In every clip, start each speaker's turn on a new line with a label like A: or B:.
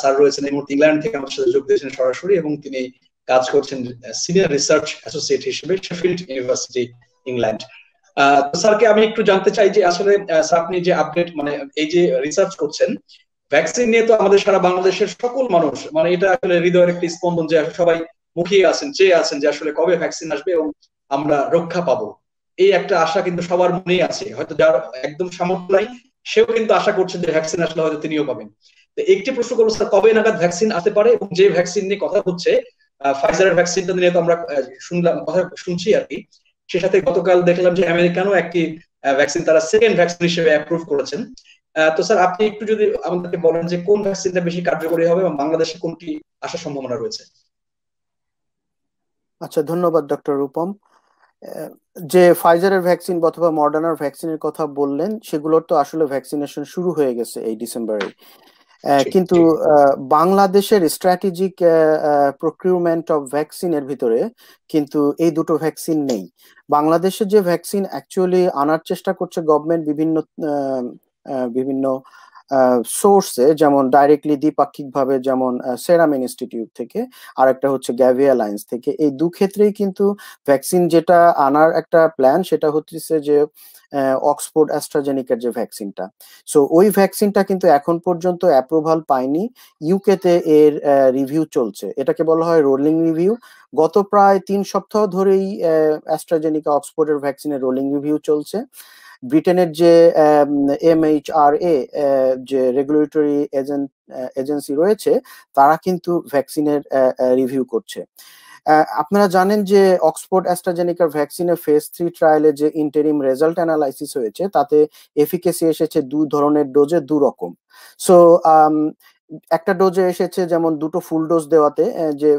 A: Sir রয়েছেন এই মুহূর্তে ইংল্যান্ড থেকে আমার সাথে যোগ দিয়েছেন সরাসরি এবং তিনি কাজ করছেন সিনিয়র রিসার্চ অ্যাসোসিয়েট হিসেবে শেফিল্ড ইউনিভার্সিটি ইংল্যান্ড স্যারকে আমি একটু জানতে চাই যে আসলে আপনি যে আপডেট মানে এই যে রিসার্চ করছেন ভ্যাকসিন নিয়ে তো আমাদের সারা বাংলাদেশের সকল মানুষ মানে এটা আসলে হৃদয়ের একটি স্পন্দন যে সবাই মুখিয়ে আছেন চেয়ে আছেন যে আসলে কবে ভ্যাকসিন আসবে এবং আমরা রক্ষা পাবো এই একটা আশা কিন্তু সবার মনেই আছে হয়তো যার একদম সামর্থ্য নাই সেও কিন্তু আশা করছে যে ভ্যাকসিন আসলে হয়তো তিনিও পাবেন তো একটি প্রশ্ন করবো স্যার কবে নাগাদ ভ্যাকসিন আসতে পারে এবং যে ভ্যাকসিন নিয়ে কথা হচ্ছে ফাইজারের ভ্যাকসিনটা নিয়ে তো আমরা শুনলাম কথা শুনছি আর কি সে সাথে গতকাল দেখলাম যে আমেরিকানও একটি ভ্যাকসিন তারা সেকেন্ড ভ্যাকসিন হিসেবে অ্যাপ্রুভ করেছেন তো স্যার আপনি একটু যদি আমাদেরকে বলেন যে কোন ভ্যাকসিনটা বেশি কার্যকরী হবে এবং বাংলাদেশে কোনটি আসার সম্ভাবনা রয়েছে
B: আচ্ছা ধন্যবাদ ডক্টর রূপম যে ফাইজারের ভ্যাকসিন অথবা মডার্নার ভ্যাকসিনের কথা বললেন সেগুলোর তো আসলে ভ্যাকসিনেশন শুরু হয়ে গেছে এই ডিসেম্বরে কিন্তু বাংলাদেশের স্ট্র্যাটেজিক প্রক্রিউমেন্ট অফ ভ্যাকসিনের ভিতরে কিন্তু এই দুটো ভ্যাকসিন নেই বাংলাদেশের যে ভ্যাকসিন অ্যাকচুয়ালি আনার চেষ্টা করছে গভর্নমেন্ট বিভিন্ন বিভিন্ন সোর্সে যেমন ডাইরেক্টলি দ্বিপাক্ষিকভাবে যেমন সেরাম ইনস্টিটিউট থেকে আর একটা হচ্ছে গ্যাভিয়া লাইন্স থেকে এই দু ক্ষেত্রেই কিন্তু ভ্যাকসিন যেটা আনার একটা প্ল্যান সেটা হচ্ছে যে অক্সফোর্ড অ্যাস্ট্রাজেনিকের যে ভ্যাকসিনটা সো ওই ভ্যাকসিনটা কিন্তু এখন পর্যন্ত অ্যাপ্রুভাল পায়নি ইউকেতে এর রিভিউ চলছে এটাকে বলা হয় রোলিং রিভিউ গত প্রায় তিন সপ্তাহ ধরেই অ্যাস্ট্রাজেনিকা অক্সফোর্ডের ভ্যাকসিনের রোলিং রিভিউ চলছে ব্রিটেনের যে এমএইচআরএ যে রেগুলেটরি এজেন্ট এজেন্সি রয়েছে তারা কিন্তু ভ্যাকসিনের রিভিউ করছে আপনারা জানেন যে অক্সফোর্ড অ্যাস্ট্রাজেনিকার ভ্যাকসিনের ফেজ থ্রি ট্রায়ালে যে ইন্টারিম রেজাল্ট অ্যানালাইসিস হয়েছে তাতে এফিকেসি এসেছে দু ধরনের ডোজে দু রকম সো একটা ডোজে এসেছে যেমন দুটো ফুল ডোজ দেওয়াতে যে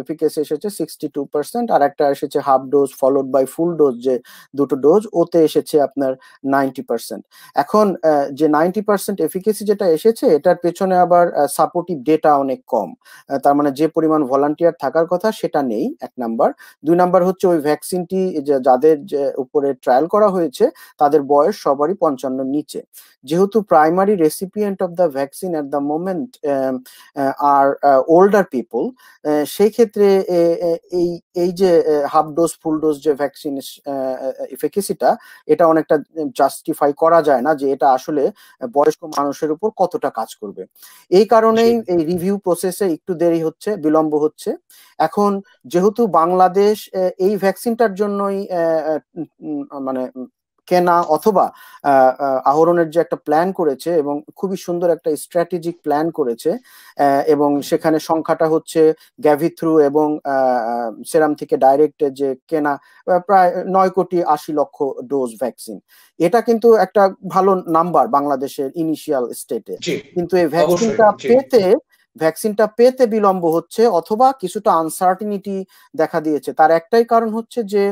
B: এফিকেস এসেছে সিক্সটি টু পার্সেন্ট আর একটা এসেছে half dose followed by full dose যে দুটো ডোজ ওতে এসেছে আপনার নাইনটি পার্সেন্ট এখন যে নাইনটি পার্সেন্ট এফিকেসি যেটা এসেছে এটার পেছনে আবার সাপোর্টিভ ডেটা অনেক কম তার মানে যে পরিমাণ ভলান্টিয়ার থাকার কথা সেটা নেই এক নাম্বার দুই নাম্বার হচ্ছে ওই ভ্যাকসিনটি যাদের উপরে ট্রায়াল করা হয়েছে তাদের বয়স সবারই পঞ্চান্ন নিচে যেহেতু primary recipient of the vaccine at the moment আর ওল্ডার পিপল সেই ক্ষেত্রে এই এই যে হাফ ডোজ ফুল ডোজ যে ভ্যাকসিন ইফেকেসিটা এটা অনেকটা জাস্টিফাই করা যায় না যে এটা আসলে বয়স্ক মানুষের উপর কতটা কাজ করবে এই কারণেই এই রিভিউ প্রসেসে একটু দেরি হচ্ছে বিলম্ব হচ্ছে এখন যেহেতু বাংলাদেশ এই ভ্যাকসিনটার জন্যই মানে কেনা অথবা আহরণের যে একটা প্ল্যান করেছে এবং খুবই সুন্দর একটা স্ট্র্যাটেজিক প্ল্যান করেছে এবং সেখানে সংখ্যাটা হচ্ছে গ্যাভি থ্রু এবং সেরাম থেকে ডাইরেক্ট যে কেনা প্রায় নয় কোটি আশি লক্ষ ডোজ ভ্যাকসিন এটা কিন্তু একটা ভালো নাম্বার বাংলাদেশের ইনিশিয়াল স্টেটে কিন্তু এই ভ্যাকসিনটা পেতে ভ্যাকসিনটা পেতে বিলম্ব হচ্ছে অথবা কিছুটা আনসার্টিনিটি দেখা দিয়েছে তার একটাই কারণ হচ্ছে যে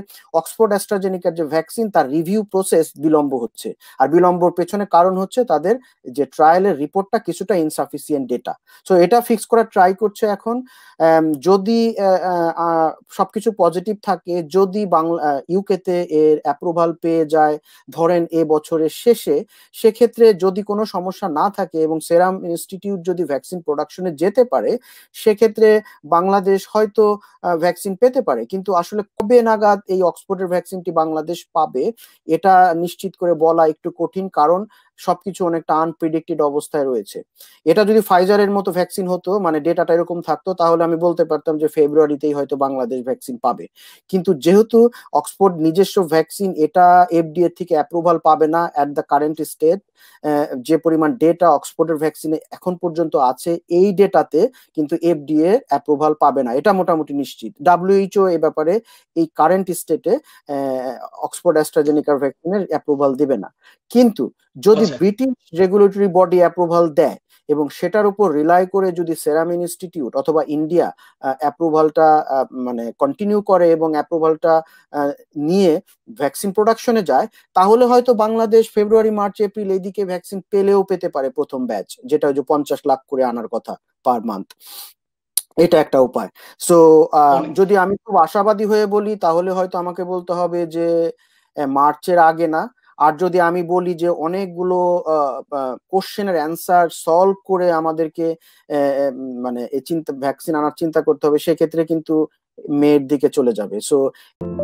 B: অক্সফোর্ড অ্যাস্ট্রাজেনিকার যে ভ্যাকসিন তার রিভিউ প্রসেস বিলম্ব হচ্ছে আর বিলম্বর পেছনে কারণ হচ্ছে তাদের যে ট্রায়ালের রিপোর্টটা কিছুটা ইনসাফিসিয়েন্ট ডেটা সো এটা ফিক্স করার ট্রাই করছে এখন যদি সবকিছু পজিটিভ থাকে যদি বাংলা ইউকেতে এর অ্যাপ্রুভাল পেয়ে যায় ধরেন এ বছরের শেষে সেক্ষেত্রে যদি কোনো সমস্যা না থাকে এবং সেরাম ইনস্টিটিউট যদি ভ্যাকসিন প্রোডাকশনে যেতে পারে সেক্ষেত্রে বাংলাদেশ হয়তো ভ্যাকসিন পেতে পারে কিন্তু আসলে কবে নাগাদ এই অক্সফোর্ডের ভ্যাকসিনটি বাংলাদেশ পাবে এটা নিশ্চিত করে বলা একটু কঠিন কারণ সবকিছু অনেকটা আনপ্রিডিক্টেড অবস্থায় রয়েছে এটা যদি ফাইজারের মতো ভ্যাকসিন হতো মানে ডেটাটা এরকম থাকতো তাহলে আমি বলতে পারতাম যে ফেব্রুয়ারিতেই হয়তো বাংলাদেশ ভ্যাকসিন পাবে কিন্তু যেহেতু অক্সফোর্ড নিজস্ব ভ্যাকসিন এটা এফডিএ থেকে অ্যাপ্রুভাল পাবে না অ্যাট দ্য কারেন্ট স্টেট যে পরিমাণ ডেটা অক্সফোর্ডের ভ্যাকসিনে এখন পর্যন্ত আছে এই ডেটাতে কিন্তু এফডিএ অ্যাপ্রুভাল পাবে না এটা মোটামুটি নিশ্চিত ডাব্লিউএইচও এ ব্যাপারে এই কারেন্ট স্টেটে অক্সফোর্ড অ্যাস্ট্রাজেনিকার ভ্যাকসিনের অ্যাপ্রুভাল দিবে না কিন্তু যদি যদি আচ্ছা। ব্রিটিশ রেগুলেটরি বডি অ্যাপ্রুভাল দেয় এবং সেটার উপর রিলাই করে যদি সেরাম ইনস্টিটিউট অথবা ইন্ডিয়া অ্যাপ্রুভালটা মানে কন্টিনিউ করে এবং অ্যাপ্রুভালটা নিয়ে ভ্যাকসিন প্রোডাকশনে যায় তাহলে হয়তো বাংলাদেশ ফেব্রুয়ারি মার্চ এপ্রিল এদিকে ভ্যাকসিন পেলেও পেতে পারে প্রথম ব্যাচ যেটা যে পঞ্চাশ লাখ করে আনার কথা পার মান্থ এটা একটা উপায় সো যদি আমি খুব আশাবাদী হয়ে বলি তাহলে হয়তো আমাকে বলতে হবে যে মার্চের আগে না আর যদি আমি বলি যে অনেকগুলো কোশ্চেনের অ্যান্সার সলভ করে আমাদেরকে মানে এই চিন্তা ভ্যাকসিন আনার চিন্তা করতে হবে সেক্ষেত্রে কিন্তু মেয়ের দিকে চলে যাবে সো